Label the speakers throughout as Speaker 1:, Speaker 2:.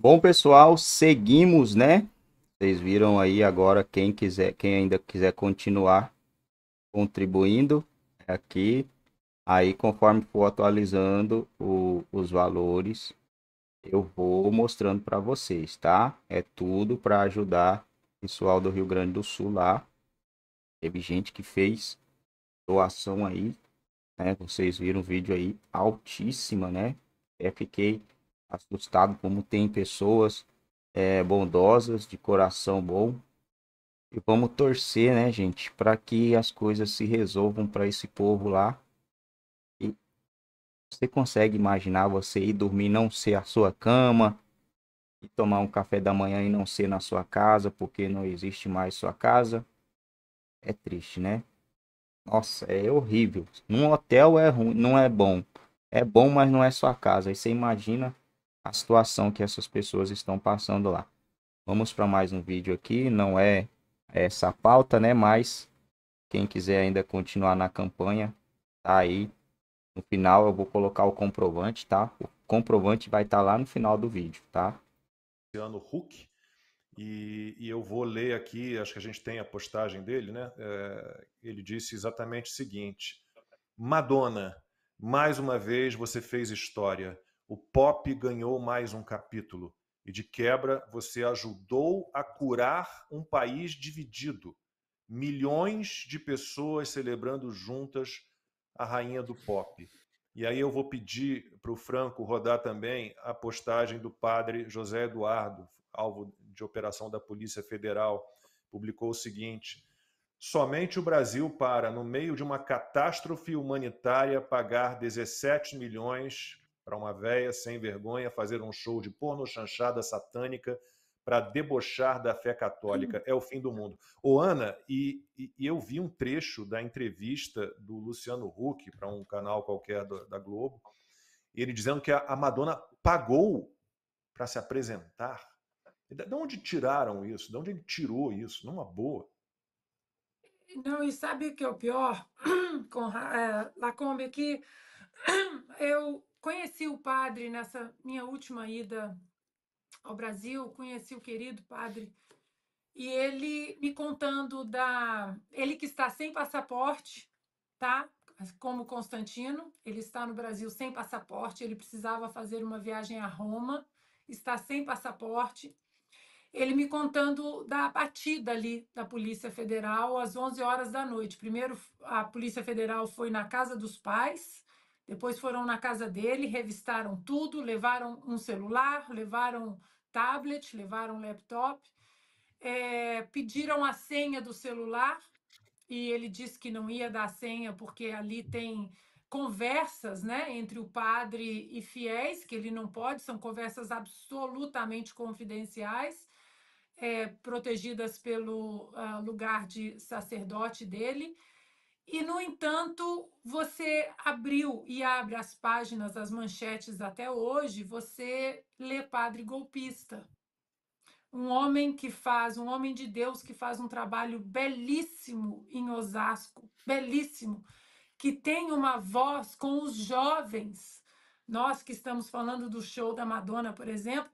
Speaker 1: Bom, pessoal, seguimos, né? Vocês viram aí agora quem quiser, quem ainda quiser continuar contribuindo aqui. Aí, conforme for atualizando o, os valores, eu vou mostrando para vocês, tá? É tudo para ajudar o pessoal do Rio Grande do Sul lá. Teve gente que fez doação aí, né? Vocês viram o vídeo aí, altíssima, né? Eu fiquei assustado como tem pessoas é, bondosas, de coração bom. E vamos torcer, né, gente, para que as coisas se resolvam para esse povo lá. E você consegue imaginar você ir dormir não ser a sua cama e tomar um café da manhã e não ser na sua casa, porque não existe mais sua casa? É triste, né? Nossa, é horrível. Num hotel é ruim, não é bom. É bom, mas não é sua casa. Aí você imagina a situação que essas pessoas estão passando lá. Vamos para mais um vídeo aqui, não é essa pauta, né? Mas quem quiser ainda continuar na campanha, tá aí. No final eu vou colocar o comprovante, tá? O comprovante vai estar tá lá no final do vídeo, tá?
Speaker 2: Luciano Huck, e, e, eu vou ler aqui, acho que a gente tem a postagem dele, né? É, ele disse exatamente o seguinte: Madonna, mais uma vez você fez história o pop ganhou mais um capítulo e, de quebra, você ajudou a curar um país dividido. Milhões de pessoas celebrando juntas a rainha do pop. E aí eu vou pedir para o Franco rodar também a postagem do padre José Eduardo, alvo de operação da Polícia Federal, publicou o seguinte: Somente o Brasil para, no meio de uma catástrofe humanitária, pagar 17 milhões para uma véia sem vergonha fazer um show de porno chanchada satânica para debochar da fé católica. Hum. É o fim do mundo. Ô, Ana, e, e, e, eu vi um trecho da entrevista do Luciano Huck para um canal qualquer da Globo, ele dizendo que a, a Madonna pagou para se apresentar. De onde tiraram isso? De onde ele tirou isso? Numa boa.
Speaker 3: Não, e sabe o que é o pior, eh, com é, Lacombe, que eu conheci o padre nessa minha última ida ao Brasil, conheci o querido padre, e ele me contando da. Ele que está sem passaporte, tá? Como Constantino, ele está no Brasil sem passaporte, ele precisava fazer uma viagem a Roma, está sem passaporte. Ele me contando da batida ali da Polícia Federal às 11 horas da noite. Primeiro, a Polícia Federal foi na casa dos pais, depois foram na casa dele, revistaram tudo, levaram um celular, levaram tablet, levaram laptop, é, pediram a senha do celular e ele disse que não ia dar a senha porque ali tem conversas, né, entre o padre e fiéis que ele não pode, são conversas absolutamente confidenciais, é, protegidas pelo uh, lugar de sacerdote dele. E, no entanto, você abriu e abre as páginas, as manchetes até hoje, você lê Padre Golpista. Um homem que faz, um homem de Deus que faz um trabalho belíssimo em Osasco, belíssimo, que tem uma voz com os jovens. Nós que estamos falando do show da Madonna, por exemplo,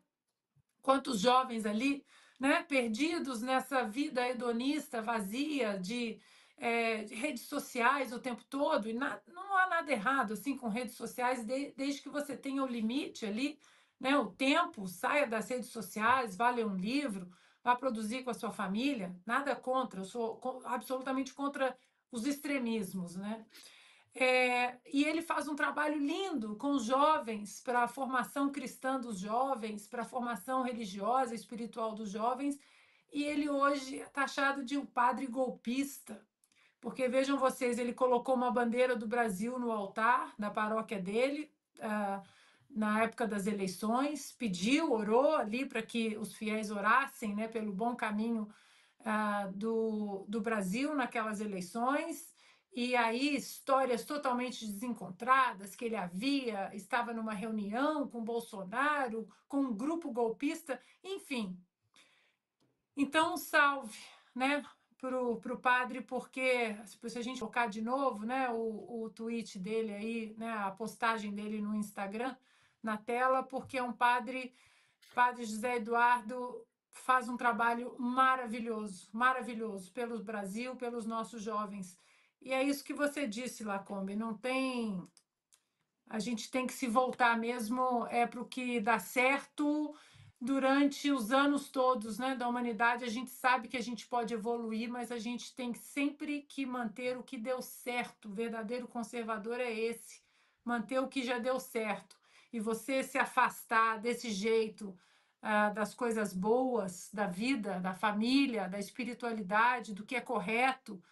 Speaker 3: quantos jovens ali, né, perdidos nessa vida hedonista vazia de é, redes sociais o tempo todo, e na, não há nada errado assim com redes sociais, de, desde que você tenha o limite ali, né, o tempo, saia das redes sociais, vá ler um livro, vá produzir com a sua família, nada contra, eu sou absolutamente contra os extremismos, né? É, e ele faz um trabalho lindo com os jovens, para a formação cristã dos jovens, para a formação religiosa, espiritual dos jovens, e ele hoje é taxado de um padre golpista, porque vejam vocês, ele colocou uma bandeira do Brasil no altar da paróquia dele, uh, na época das eleições, pediu, orou ali para que os fiéis orassem né, pelo bom caminho uh, do, do Brasil naquelas eleições. E aí, histórias totalmente desencontradas, que ele havia, estava numa reunião com Bolsonaro, com um grupo golpista, enfim. Então, salve, né? para o padre, porque tipo, se a gente colocar de novo né, o, o tweet dele aí, né, a postagem dele no Instagram na tela, porque é um padre, padre José Eduardo faz um trabalho maravilhoso, maravilhoso pelo Brasil, pelos nossos jovens. E é isso que você disse, Lacombe, não tem. A gente tem que se voltar mesmo é para o que dá certo durante os anos todos né, da humanidade. A gente sabe que a gente pode evoluir, mas a gente tem sempre que manter o que deu certo. O verdadeiro conservador é esse: manter o que já deu certo. E você se afastar desse jeito ah, das coisas boas, da vida, da família, da espiritualidade, do que é correto,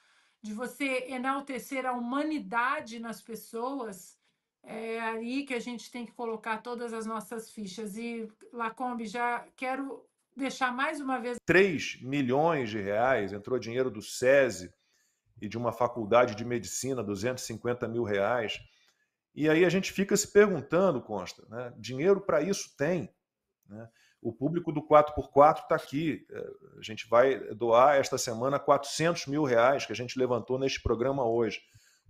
Speaker 3: de você enaltecer a humanidade nas pessoas é aí que a gente tem que colocar todas as nossas fichas. E, Lacombe, já quero deixar mais uma vez.
Speaker 2: 3 milhões de reais entrou dinheiro do SESI e de uma faculdade de medicina, 250 mil reais. E aí a gente fica se perguntando, Consta, né? dinheiro para isso tem. Né? O público do 4x4 está aqui. É, a gente vai doar esta semana 400 mil reais que a gente levantou neste programa hoje.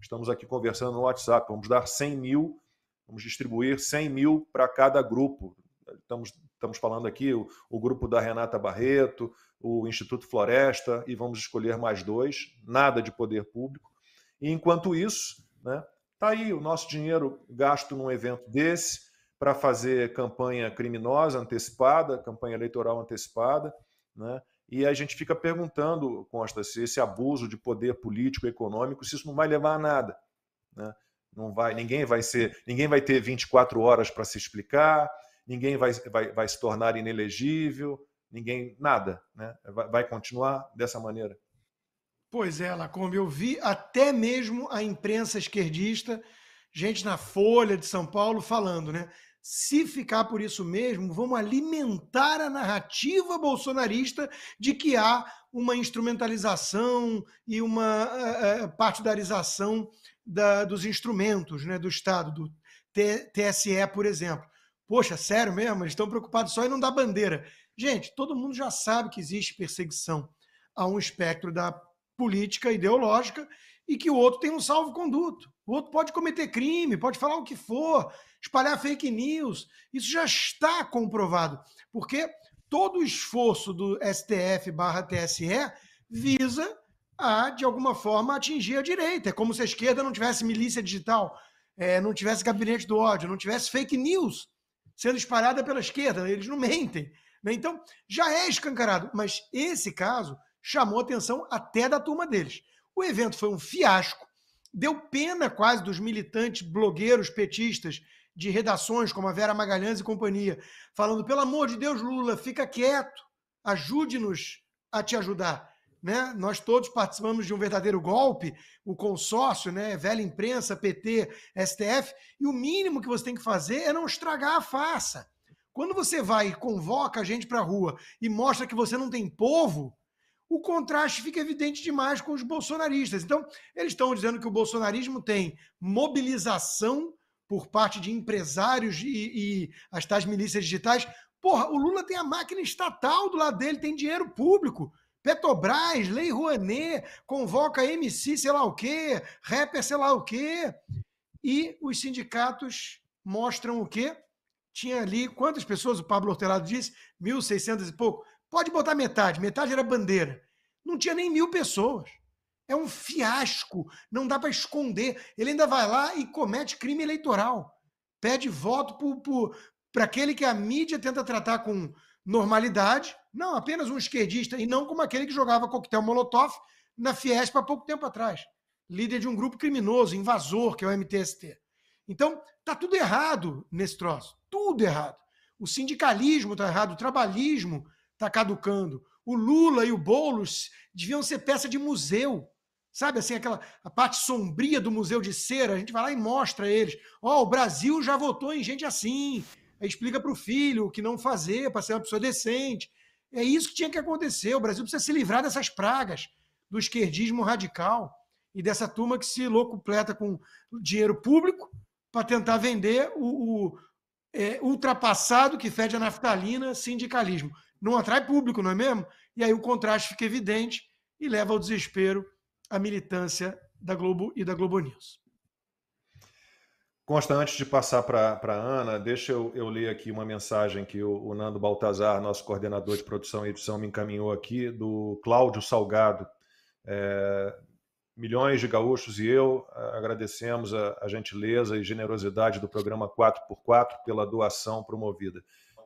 Speaker 2: Estamos aqui conversando no WhatsApp. Vamos dar 100 mil, vamos distribuir 100 mil para cada grupo. Estamos, estamos falando aqui o, o grupo da Renata Barreto, o Instituto Floresta, e vamos escolher mais dois. Nada de poder público. E enquanto isso, né, tá aí o nosso dinheiro gasto num evento desse para fazer campanha criminosa antecipada, campanha eleitoral antecipada, né? E a gente fica perguntando, Costa, se esse abuso de poder político e econômico, se isso não vai levar a nada. Né? Não vai, ninguém vai ser, ninguém vai ter 24 horas para se explicar, ninguém vai, vai, vai se tornar inelegível, ninguém, nada. Né? Vai, vai continuar dessa maneira.
Speaker 4: Pois é, Lacombe, eu vi até mesmo a imprensa esquerdista, gente na Folha de São Paulo falando, né? Se ficar por isso mesmo, vamos alimentar a narrativa bolsonarista de que há uma instrumentalização e uma uh, uh, partidarização da, dos instrumentos né, do Estado, do TSE, por exemplo. Poxa, sério mesmo? Eles estão preocupados só em não dar bandeira. Gente, todo mundo já sabe que existe perseguição a um espectro da política ideológica e que o outro tem um salvo-conduto. O outro pode cometer crime, pode falar o que for, espalhar fake news. Isso já está comprovado, porque todo o esforço do STF/TSE visa a, de alguma forma, atingir a direita. É como se a esquerda não tivesse milícia digital, é, não tivesse gabinete do ódio, não tivesse fake news sendo espalhada pela esquerda. Eles não mentem. Né? Então, já é escancarado. Mas esse caso chamou atenção até da turma deles. O evento foi um fiasco, deu pena quase dos militantes blogueiros petistas de redações como a Vera Magalhães e companhia, falando: pelo amor de Deus, Lula, fica quieto, ajude-nos a te ajudar. Né? Nós todos participamos de um verdadeiro golpe, o consórcio, né? velha imprensa, PT, STF, e o mínimo que você tem que fazer é não estragar a farsa. Quando você vai e convoca a gente para a rua e mostra que você não tem povo, o contraste fica evidente demais com os bolsonaristas. Então, eles estão dizendo que o bolsonarismo tem mobilização por parte de empresários e, e as tais milícias digitais. Porra, o Lula tem a máquina estatal do lado dele, tem dinheiro público. Petrobras, Lei Rouanet, convoca MC sei lá o quê, rapper sei lá o quê. E os sindicatos mostram o quê? Tinha ali, quantas pessoas o Pablo Hortelado disse? 1.600 e pouco. Pode botar metade, metade era bandeira. Não tinha nem mil pessoas. É um fiasco, não dá para esconder. Ele ainda vai lá e comete crime eleitoral. Pede voto para aquele que a mídia tenta tratar com normalidade, não apenas um esquerdista, e não como aquele que jogava coquetel molotov na Fiesp há pouco tempo atrás, líder de um grupo criminoso, invasor, que é o MTST. Então, tá tudo errado nesse troço, tudo errado. O sindicalismo está errado, o trabalhismo está caducando. O Lula e o Boulos deviam ser peça de museu. Sabe assim, aquela a parte sombria do museu de cera, a gente vai lá e mostra eles. Ó, oh, o Brasil já votou em gente assim. Aí explica para o filho o que não fazer para ser uma pessoa decente. É isso que tinha que acontecer. O Brasil precisa se livrar dessas pragas do esquerdismo radical e dessa turma que se locupleta com dinheiro público para tentar vender o, o é, ultrapassado que fede a naftalina sindicalismo não atrai público, não é mesmo? E aí o contraste fica evidente e leva ao desespero a militância da Globo e da Globo News.
Speaker 2: Consta, antes de passar para a Ana, deixa eu, eu, ler aqui uma mensagem que o, o, Nando Baltazar, nosso coordenador de produção e edição, me encaminhou aqui, do Cláudio Salgado. É, milhões de gaúchos e eu é, agradecemos a, a gentileza e generosidade do programa 4x4 pela doação promovida.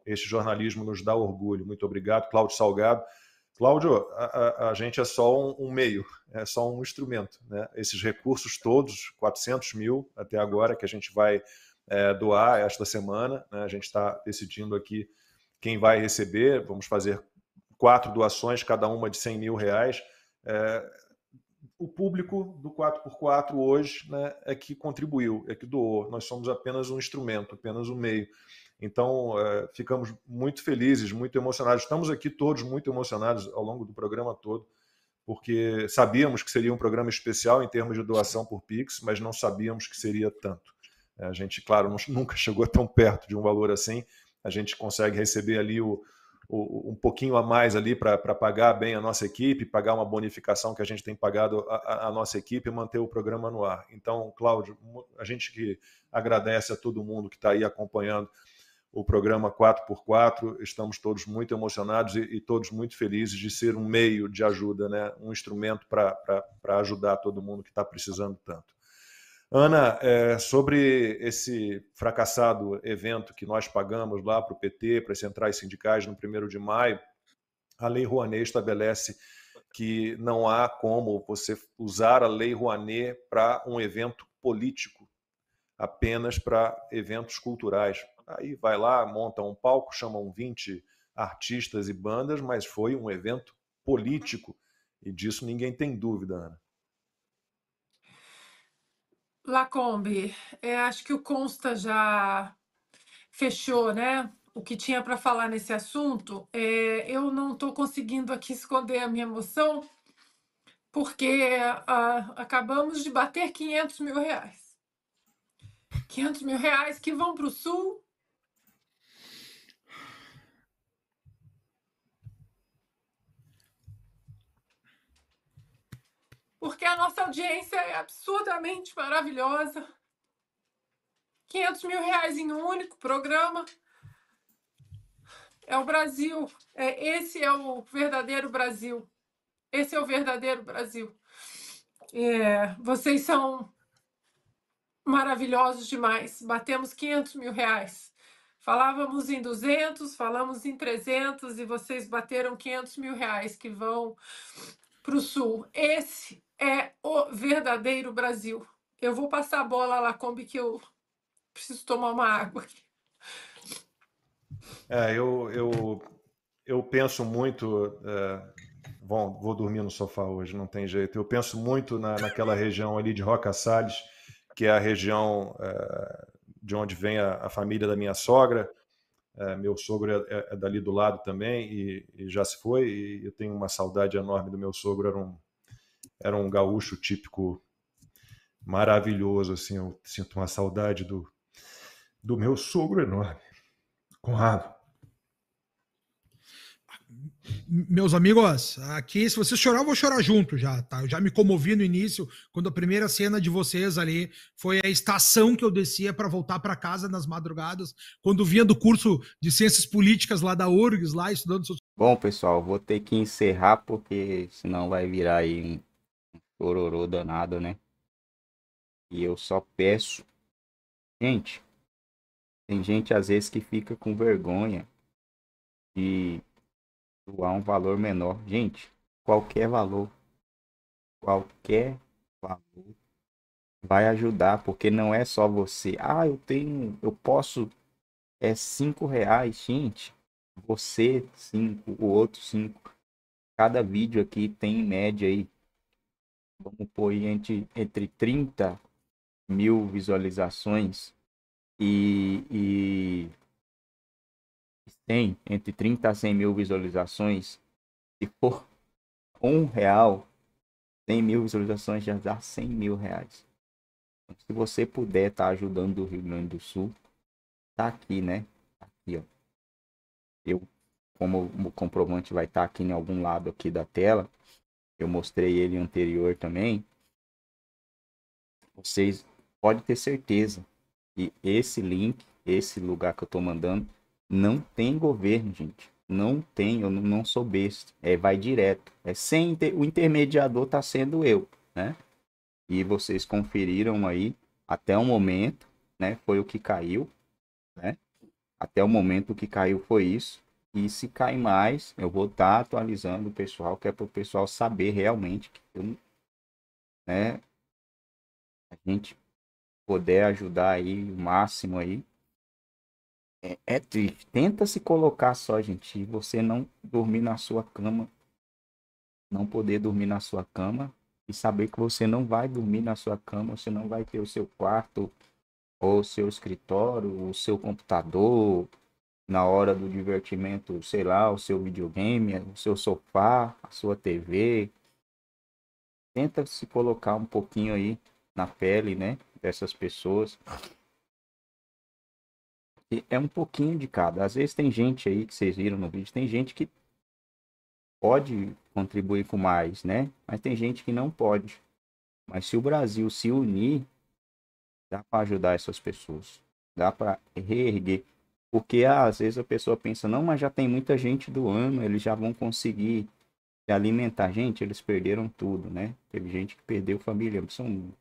Speaker 2: Este jornalismo nos dá orgulho. Muito obrigado, Cláudio Salgado. Cláudio, a, a, a, gente é só um, um, meio, é só um instrumento. Né? Esses recursos todos, 400 mil até agora, que a gente vai é, doar esta semana, né? a gente está decidindo aqui quem vai receber, vamos fazer quatro doações, cada uma de 100 mil reais. É, o público do 4x4 hoje né, é que contribuiu, é que doou. Nós somos apenas um instrumento, apenas um meio. Então, é, ficamos muito felizes, muito emocionados. Estamos aqui todos muito emocionados ao longo do programa todo, porque sabíamos que seria um programa especial em termos de doação por Pix, mas não sabíamos que seria tanto. A gente, claro, nunca chegou tão perto de um valor assim. A gente consegue receber ali o, o um pouquinho a mais ali para pagar bem a nossa equipe, pagar uma bonificação que a gente tem pagado a, a nossa equipe e manter o programa no ar. Então, Cláudio, a gente que agradece a todo mundo que está aí acompanhando o programa 4x4. Estamos todos muito emocionados e, e, todos muito felizes de ser um meio de ajuda, né? um instrumento para ajudar todo mundo que está precisando tanto. Ana, é, sobre esse fracassado evento que nós pagamos lá para o PT, para as centrais sindicais no 1 de maio, a Lei Rouanet estabelece que não há como você usar a Lei Rouanet para um evento político, apenas para eventos culturais Aí vai lá, monta um palco, chamam 20 artistas e bandas, mas foi um evento político e disso ninguém tem dúvida, Ana.
Speaker 3: Lacombe, é, acho que o Consta já fechou, né? O que tinha para falar nesse assunto. É, eu não estou conseguindo aqui esconder a minha emoção, porque ah, acabamos de bater 500 mil reais. 500 mil reais que vão para o Sul porque a nossa audiência é absurdamente maravilhosa. 500 mil reais em um único programa. É o Brasil. É, esse é o verdadeiro Brasil. Esse é o verdadeiro Brasil. É, vocês são maravilhosos demais. Batemos 500 mil reais. Falávamos em 200, falamos em 300 e vocês bateram 500 mil reais que vão para o Sul. Esse é o verdadeiro Brasil. Eu vou passar a bola lá, Kombi, que eu preciso tomar uma água aqui.
Speaker 2: É, eu, eu, eu penso muito. É, bom, vou dormir no sofá hoje, não tem jeito. Eu penso muito na, naquela região ali de Roca Salles, que é a região é, de onde vem a, a, família da minha sogra. É, meu sogro é, é, é, dali do lado também e, e já se foi. E eu tenho uma saudade enorme do meu sogro, era um era um gaúcho típico maravilhoso, assim, eu sinto uma saudade do, do meu sogro enorme, Conrado.
Speaker 4: Meus amigos, aqui, se vocês chorar, eu vou chorar junto já, tá? Eu já me comovi no início, quando a primeira cena de vocês ali foi a estação que eu descia para voltar para casa nas madrugadas, quando vinha do curso de Ciências Políticas lá da URGS, lá estudando.
Speaker 1: Bom, pessoal, vou ter que encerrar, porque senão vai virar aí Chororô danado, né? E eu só peço. Gente, tem gente às vezes que fica com vergonha de doar um valor menor. Gente, qualquer valor. Qualquer valor vai ajudar, porque não é só você. Ah, eu tenho, eu posso é cinco reais, gente. Você cinco, o outro cinco. Cada vídeo aqui tem em média aí vamos pôr entre, entre 30 mil visualizações e, e 100, entre 30 a 100 mil visualizações, se for um real, 100 mil visualizações já dá 100 mil reais. Então, se você puder estar tá ajudando o Rio Grande do Sul, tá aqui, né? Tá aqui, ó. Eu, como o comprovante vai estar tá aqui em algum lado aqui da tela, eu mostrei ele anterior também, vocês podem ter certeza que esse link, esse lugar que eu estou mandando, não tem governo, gente. Não tem, eu não sou besta. É, vai direto. É sem inter... o intermediador está sendo eu, né? E vocês conferiram aí até o momento, né? Foi o que caiu, né? Até o momento o que caiu foi isso. E se cair mais, eu vou estar tá atualizando o pessoal, que é para o pessoal saber realmente que eu, né, a gente poder ajudar aí o máximo aí. É, é triste. Tenta se colocar só, gente. Você não dormir na sua cama, não poder dormir na sua cama e saber que você não vai dormir na sua cama, você não vai ter o seu quarto ou o seu escritório, o seu computador, na hora do divertimento, sei lá, o seu videogame, o seu sofá, a sua TV. Tenta se colocar um pouquinho aí na pele, né, dessas pessoas. E é um pouquinho de cada. Às vezes tem gente aí que vocês viram no vídeo, tem gente que pode contribuir com mais, né? Mas tem gente que não pode. Mas se o Brasil se unir, dá para ajudar essas pessoas. Dá para reerguer porque ah, às vezes a pessoa pensa, não, mas já tem muita gente doando, eles já vão conseguir se alimentar. Gente, eles perderam tudo, né? Teve gente que perdeu família, são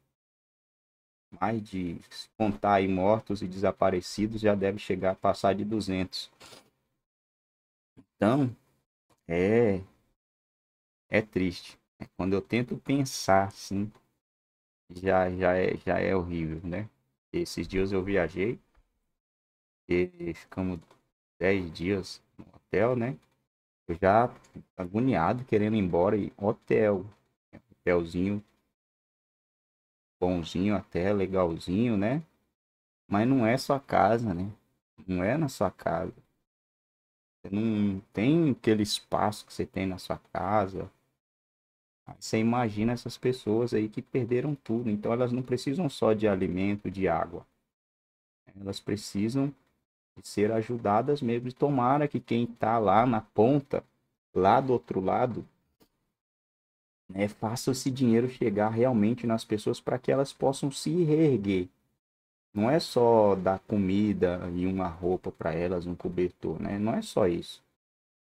Speaker 1: mais de contar aí mortos e desaparecidos, já deve chegar a passar de 200. Então, é é triste. Quando eu tento pensar assim, já já é, já é horrível, né? Esses dias eu viajei e ficamos 10 dias no hotel, né? Eu já agoniado, querendo ir embora, e hotel, né? hotelzinho bonzinho até, legalzinho, né? Mas não é sua casa, né? Não é na sua casa. Você não tem aquele espaço que você tem na sua casa. Aí você imagina essas pessoas aí que perderam tudo. Então elas não precisam só de alimento, de água. Elas precisam ser ajudadas mesmo. E tomara que quem está lá na ponta, lá do outro lado, né, faça esse dinheiro chegar realmente nas pessoas para que elas possam se reerguer. Não é só dar comida e uma roupa para elas, um cobertor, né? Não é só isso.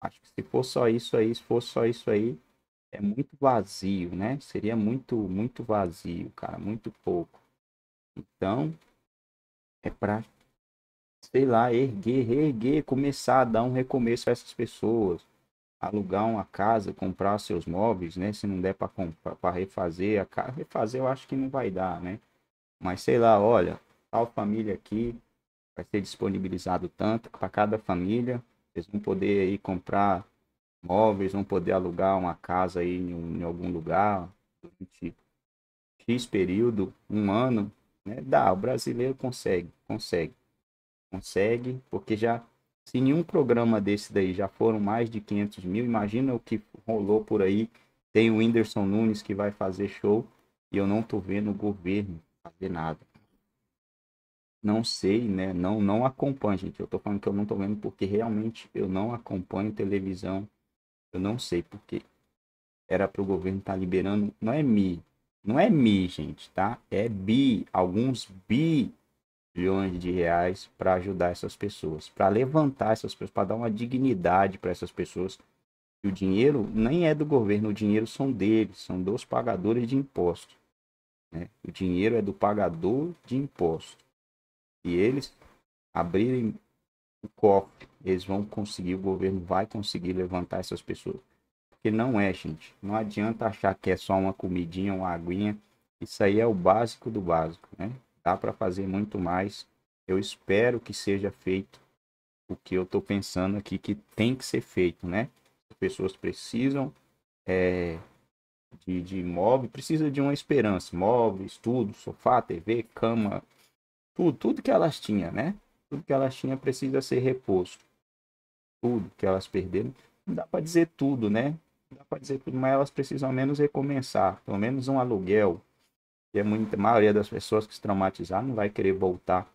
Speaker 1: Acho que se for só isso aí, se for só isso aí, é muito vazio, né? Seria muito, muito vazio, cara, muito pouco. Então, é para sei lá, erguer, reerguer, começar a dar um recomeço a essas pessoas, alugar uma casa, comprar seus móveis, né? Se não der para para refazer, a casa, refazer eu acho que não vai dar, né? Mas sei lá, olha, tal família aqui vai ser disponibilizado tanto para cada família, vocês vão poder aí comprar móveis, vão poder alugar uma casa aí em, em algum lugar durante X período, um ano, né? Dá, o brasileiro consegue, consegue consegue, porque já se nenhum programa desse daí já foram mais de 500 mil, imagina o que rolou por aí. Tem o Whindersson Nunes que vai fazer show e eu não tô vendo o governo fazer nada. Não sei, né? Não, não acompanho, gente. Eu tô falando que eu não tô vendo porque realmente eu não acompanho televisão. Eu não sei porque era para o governo estar tá liberando. Não é mi, não é mi, gente, tá? É bi, alguns bi bilhões de reais para ajudar essas pessoas, para levantar essas pessoas, para dar uma dignidade para essas pessoas. E o dinheiro nem é do governo, o dinheiro são deles, são dos pagadores de impostos. Né? O dinheiro é do pagador de impostos. E eles abrirem o cofre, eles vão conseguir, o governo vai conseguir levantar essas pessoas. Porque não é, gente. Não adianta achar que é só uma comidinha, uma aguinha. Isso aí é o básico do básico, né? dá para fazer muito mais. Eu espero que seja feito o que eu estou pensando aqui que tem que ser feito, né? As pessoas precisam é, de, de imóvel, precisa de uma esperança, móvel, estudo, sofá, TV, cama, tudo, tudo que elas tinham, né? Tudo que elas tinham precisa ser reposto. Tudo que elas perderam, não dá para dizer tudo, né? Não dá para dizer tudo, mas elas precisam ao menos recomeçar, pelo menos um aluguel, e a maioria das pessoas que se traumatizaram não vai querer voltar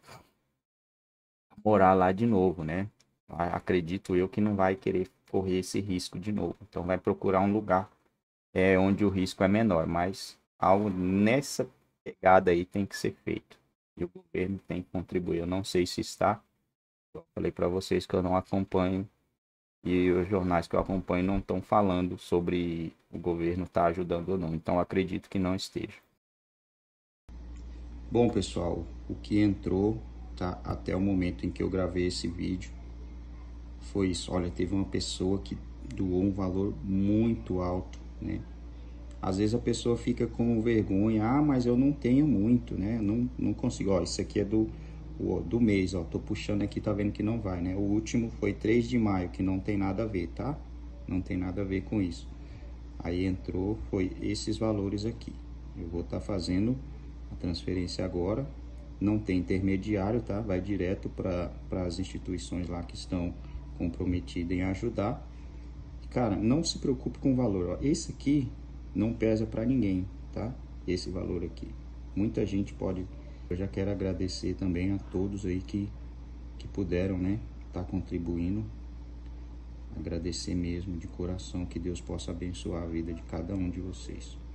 Speaker 1: a morar lá de novo, né? Ah, acredito eu que não vai querer correr esse risco de novo. Então vai procurar um lugar é, onde o risco é menor, mas algo nessa pegada aí tem que ser feito. E o governo tem que contribuir. Eu não sei se está. Eu falei para vocês que eu não acompanho e os jornais que eu acompanho não estão falando sobre o governo estar tá ajudando ou não. Então acredito que não esteja. Bom, pessoal, o que entrou tá, até o momento em que eu gravei esse vídeo foi isso. Olha, teve uma pessoa que doou um valor muito alto, né? Às vezes a pessoa fica com vergonha, ah, mas eu não tenho muito, né? Não, não consigo. Ó, isso aqui é do, do mês, ó. Tô puxando aqui, tá vendo que não vai, né? O último foi 3 de maio, que não tem nada a ver, tá? Não tem nada a ver com isso. Aí entrou, foi esses valores aqui. Eu vou estar tá fazendo a transferência agora. Não tem intermediário, tá? Vai direto para as instituições lá que estão comprometidas em ajudar. Cara, não se preocupe com o valor. Ó. Esse aqui não pesa para ninguém, tá? Esse valor aqui. Muita gente pode. Eu já quero agradecer também a todos aí que, que puderam, né? Tá contribuindo agradecer mesmo de coração que Deus possa abençoar a vida de cada um de vocês.